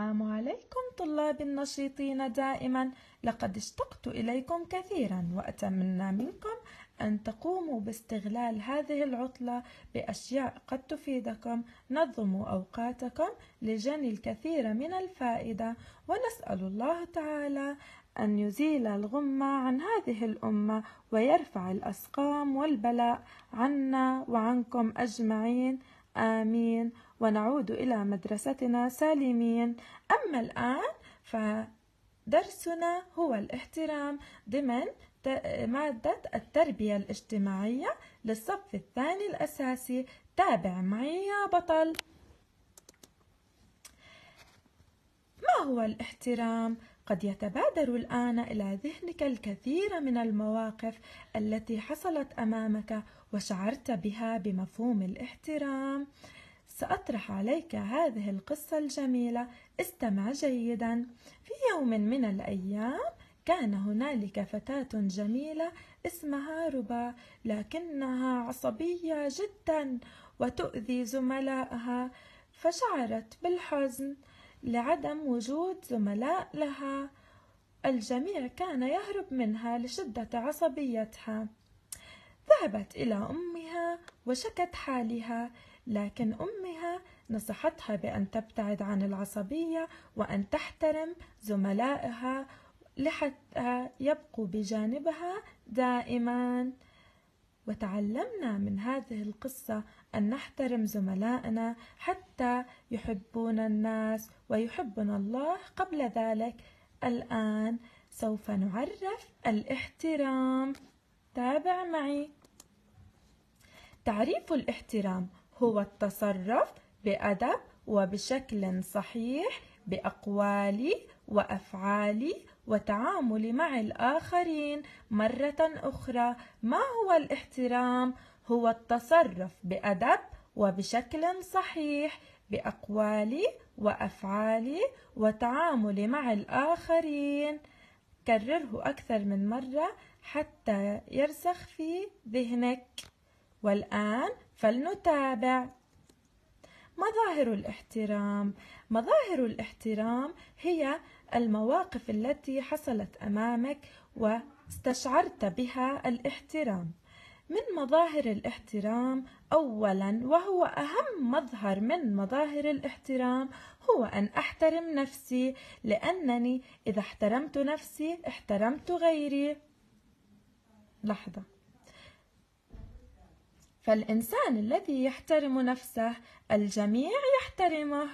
السلام عليكم طلاب النشيطين دائما لقد اشتقت إليكم كثيرا وأتمنى منكم أن تقوموا باستغلال هذه العطلة بأشياء قد تفيدكم نظموا أوقاتكم لجني الكثير من الفائدة ونسأل الله تعالى أن يزيل الغمة عن هذه الأمة ويرفع الأسقام والبلاء عنا وعنكم أجمعين آمين ونعود إلى مدرستنا سالمين أما الآن فدرسنا هو الاحترام ضمن مادة التربية الاجتماعية للصف الثاني الأساسي تابع معي يا بطل ما هو الاحترام؟ قد يتبادر الآن إلى ذهنك الكثير من المواقف التي حصلت أمامك وشعرت بها بمفهوم الاحترام سأطرح عليك هذه القصة الجميلة استمع جيدا في يوم من الأيام كان هنالك فتاة جميلة اسمها ربا لكنها عصبية جدا وتؤذي زملائها فشعرت بالحزن لعدم وجود زملاء لها الجميع كان يهرب منها لشدة عصبيتها ذهبت إلى أمها وشكت حالها لكن أمها نصحتها بأن تبتعد عن العصبية وأن تحترم زملائها لحتى يبقوا بجانبها دائما وتعلمنا من هذه القصة أن نحترم زملائنا حتى يحبون الناس ويحبنا الله قبل ذلك الآن سوف نعرف الاحترام تابع معي تعريف الاحترام هو التصرف بأدب وبشكل صحيح بأقوالي وأفعالي وتعاملي مع الآخرين مرة أخرى ما هو الاحترام؟ هو التصرف بأدب وبشكل صحيح بأقوالي وأفعالي وتعاملي مع الآخرين كرره أكثر من مرة حتى يرسخ في ذهنك والآن فلنتابع مظاهر الاحترام مظاهر الاحترام هي المواقف التي حصلت امامك واستشعرت بها الاحترام من مظاهر الاحترام اولا وهو اهم مظهر من مظاهر الاحترام هو ان احترم نفسي لانني اذا احترمت نفسي احترمت غيري لحظه فالإنسان الذي يحترم نفسه الجميع يحترمه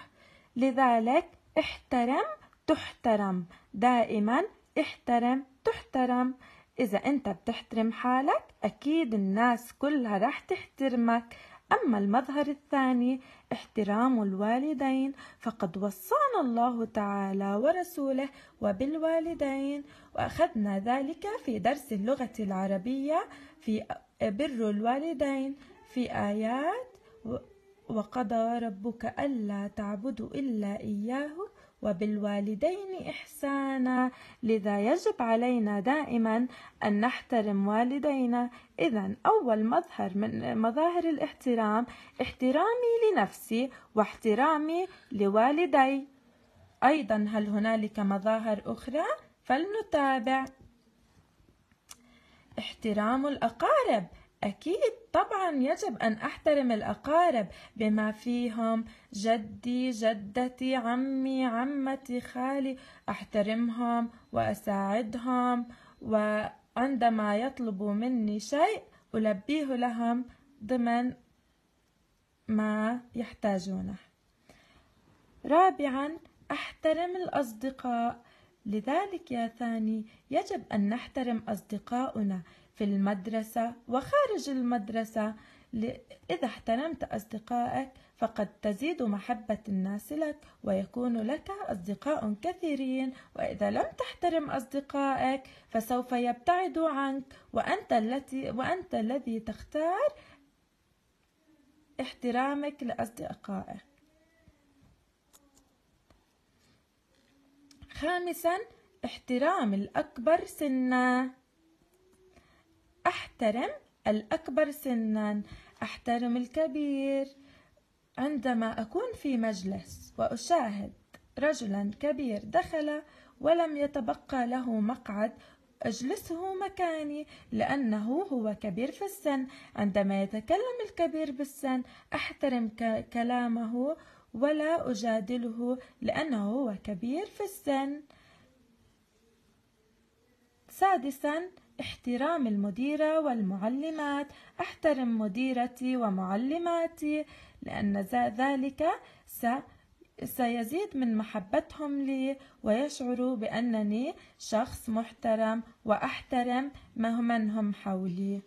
لذلك احترم تحترم دائما احترم تحترم إذا أنت بتحترم حالك أكيد الناس كلها رح تحترمك أما المظهر الثاني احترام الوالدين فقد وصانا الله تعالى ورسوله وبالوالدين وأخذنا ذلك في درس اللغة العربية في بر الوالدين في آيات وقضى ربك ألا تعبدوا إلا إياه وبالوالدين إحسانا لذا يجب علينا دائما أن نحترم والدينا إذا أول مظهر من مظاهر الاحترام احترامي لنفسي واحترامي لوالدي أيضا هل هنالك مظاهر أخرى فلنتابع احترام الأقارب أكيد طبعا يجب أن أحترم الأقارب بما فيهم جدي جدتي عمي عمتي خالي أحترمهم وأساعدهم وعندما يطلبوا مني شيء ألبيه لهم ضمن ما يحتاجونه رابعا أحترم الأصدقاء لذلك يا ثاني يجب أن نحترم أصدقاؤنا في المدرسة وخارج المدرسة إذا احترمت أصدقائك فقد تزيد محبة الناس لك ويكون لك أصدقاء كثيرين وإذا لم تحترم أصدقائك فسوف يبتعدوا عنك وأنت, التي وأنت الذي تختار احترامك لأصدقائك خامسا احترام الأكبر سنا أحترم الأكبر سنا أحترم الكبير عندما أكون في مجلس وأشاهد رجلا كبير دخل ولم يتبقى له مقعد أجلسه مكاني لأنه هو كبير في السن عندما يتكلم الكبير بالسن أحترم كلامه ولا أجادله لأنه هو كبير في السن سادسا احترام المديرة والمعلمات احترم مديرتي ومعلماتي لأن ذلك س... سيزيد من محبتهم لي ويشعروا بأنني شخص محترم وأحترم من هم حولي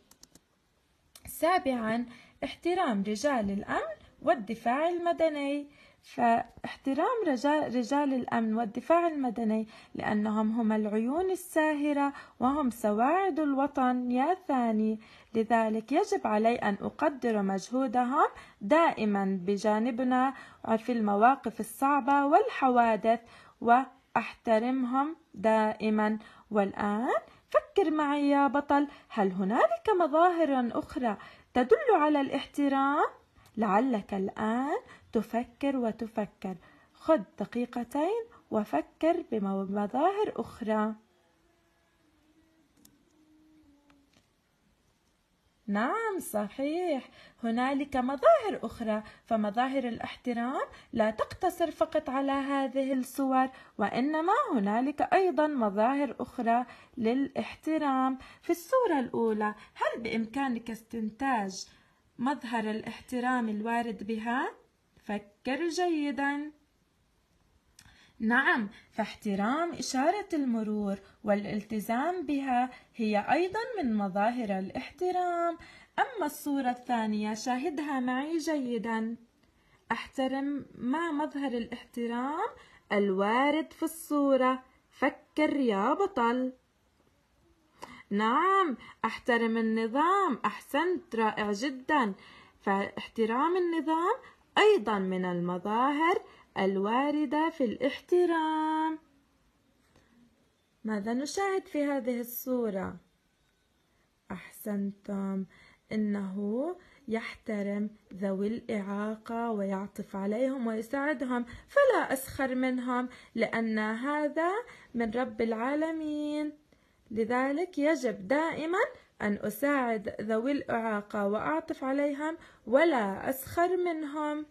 سابعا احترام رجال الأمن والدفاع المدني فاحترام رجال, رجال الأمن والدفاع المدني لأنهم هم العيون الساهرة وهم سواعد الوطن يا ثاني لذلك يجب علي أن أقدر مجهودهم دائما بجانبنا في المواقف الصعبة والحوادث وأحترمهم دائما والآن فكر معي يا بطل هل هنالك مظاهر أخرى تدل على الاحترام؟ لعلك الآن تفكر وتفكر خذ دقيقتين وفكر بمظاهر أخرى نعم صحيح هنالك مظاهر أخرى فمظاهر الاحترام لا تقتصر فقط على هذه الصور وإنما هنالك أيضا مظاهر أخرى للاحترام في الصورة الأولى هل بإمكانك استنتاج مظهر الاحترام الوارد بها فكر جيدا نعم فاحترام إشارة المرور والالتزام بها هي أيضا من مظاهر الاحترام أما الصورة الثانية شاهدها معي جيدا أحترم ما مظهر الاحترام الوارد في الصورة فكر يا بطل نعم أحترم النظام أحسنت رائع جدا فاحترام النظام أيضا من المظاهر الواردة في الاحترام ماذا نشاهد في هذه الصورة؟ أحسنتم إنه يحترم ذوي الإعاقة ويعطف عليهم ويساعدهم فلا أسخر منهم لأن هذا من رب العالمين لذلك يجب دائما أن أساعد ذوي الإعاقة وأعطف عليهم ولا أسخر منهم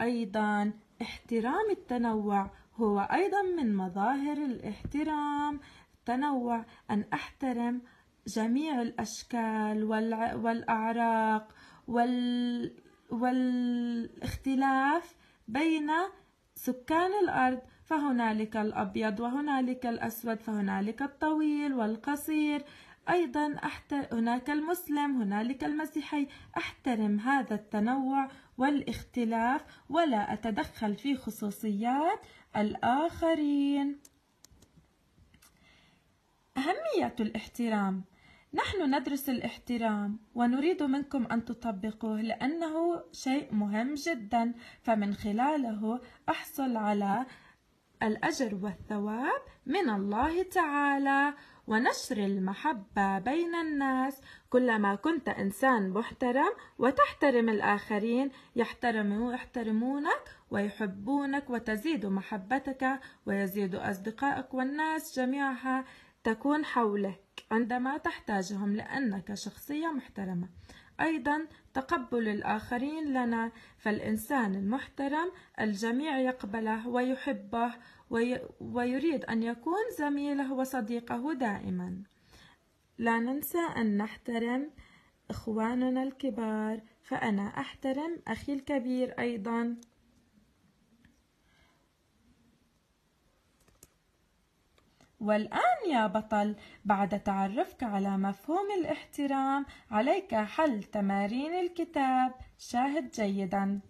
أيضا احترام التنوع هو أيضا من مظاهر الاحترام التنوع أن أحترم جميع الأشكال والأعراق وال... والاختلاف بين سكان الأرض فهنالك الأبيض وهنالك الأسود فهنالك الطويل والقصير أيضا أحت... هناك المسلم هنالك المسيحي أحترم هذا التنوع والاختلاف ولا أتدخل في خصوصيات الآخرين أهمية الاحترام نحن ندرس الاحترام ونريد منكم أن تطبقوه لأنه شيء مهم جدا فمن خلاله أحصل على الأجر والثواب من الله تعالى ونشر المحبة بين الناس كلما كنت إنسان محترم وتحترم الآخرين يحترموا يحترمونك ويحبونك وتزيد محبتك ويزيد أصدقائك والناس جميعها تكون حولك عندما تحتاجهم لأنك شخصية محترمة أيضا تقبل الآخرين لنا فالإنسان المحترم الجميع يقبله ويحبه ويريد أن يكون زميله وصديقه دائما لا ننسى أن نحترم إخواننا الكبار فأنا أحترم أخي الكبير أيضا والآن يا بطل بعد تعرفك على مفهوم الاحترام عليك حل تمارين الكتاب شاهد جيداً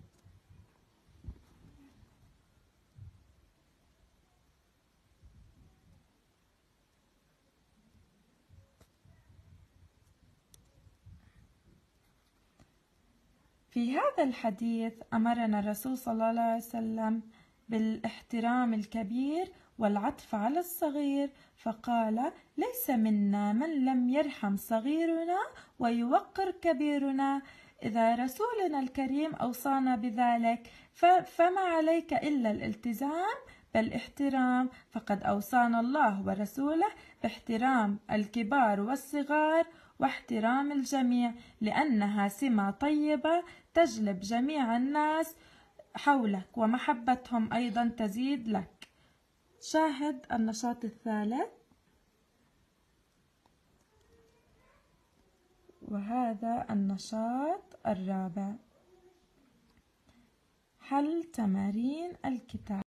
في هذا الحديث أمرنا الرسول صلى الله عليه وسلم بالاحترام الكبير والعطف على الصغير فقال ليس منا من لم يرحم صغيرنا ويوقر كبيرنا إذا رسولنا الكريم أوصانا بذلك فما عليك إلا الالتزام بالاحترام فقد أوصانا الله ورسوله باحترام الكبار والصغار واحترام الجميع لأنها سمة طيبة تجلب جميع الناس حولك ومحبتهم أيضا تزيد لك شاهد النشاط الثالث وهذا النشاط الرابع حل تمارين الكتاب